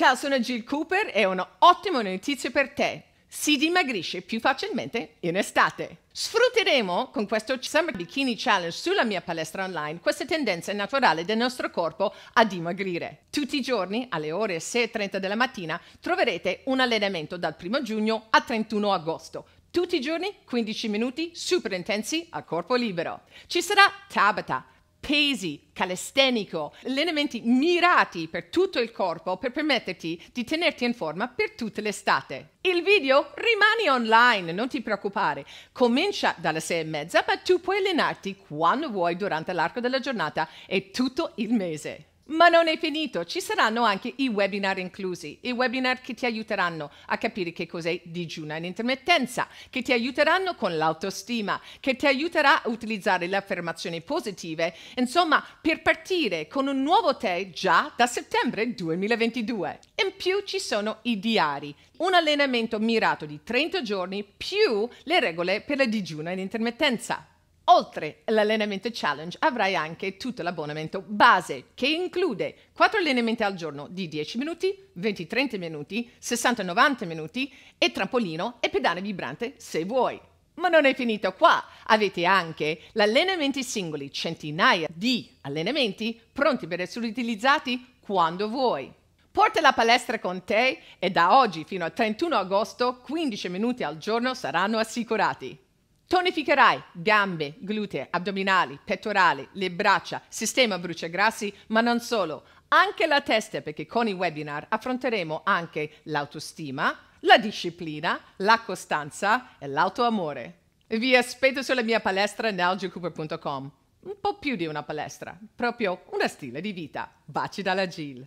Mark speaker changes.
Speaker 1: Ciao, sono Jill Cooper e ho un'ottima notizia per te. Si dimagrisce più facilmente in estate. Sfrutteremo con questo Summer Bikini Challenge sulla mia palestra online questa tendenza naturale del nostro corpo a dimagrire. Tutti i giorni alle ore 6.30 della mattina troverete un allenamento dal 1 giugno al 31 agosto tutti i giorni 15 minuti super intensi a corpo libero. Ci sarà Tabata, pesi, calestenico, allenamenti mirati per tutto il corpo per permetterti di tenerti in forma per tutta l'estate. Il video rimane online, non ti preoccupare. Comincia dalle sei e mezza, ma tu puoi allenarti quando vuoi durante l'arco della giornata e tutto il mese. Ma non è finito, ci saranno anche i webinar inclusi, i webinar che ti aiuteranno a capire che cos'è digiuna in intermittenza, che ti aiuteranno con l'autostima, che ti aiuterà a utilizzare le affermazioni positive, insomma, per partire con un nuovo te già da settembre 2022. In più ci sono i diari, un allenamento mirato di 30 giorni più le regole per la digiuna in intermittenza. Oltre all'allenamento challenge avrai anche tutto l'abbonamento base che include 4 allenamenti al giorno di 10 minuti, 20-30 minuti, 60-90 minuti e trampolino e pedale vibrante se vuoi. Ma non è finito qua, avete anche l'allenamento singoli, centinaia di allenamenti pronti per essere utilizzati quando vuoi. Porta la palestra con te e da oggi fino al 31 agosto 15 minuti al giorno saranno assicurati. Tonificherai gambe, glutee, addominali, pettorali, le braccia, sistema brucia grassi, ma non solo, anche la testa perché con i webinar affronteremo anche l'autostima, la disciplina, la costanza e l'autoamore. Vi aspetto sulla mia palestra nalgicooper.com. Un po' più di una palestra, proprio uno stile di vita. Baci dalla Gil.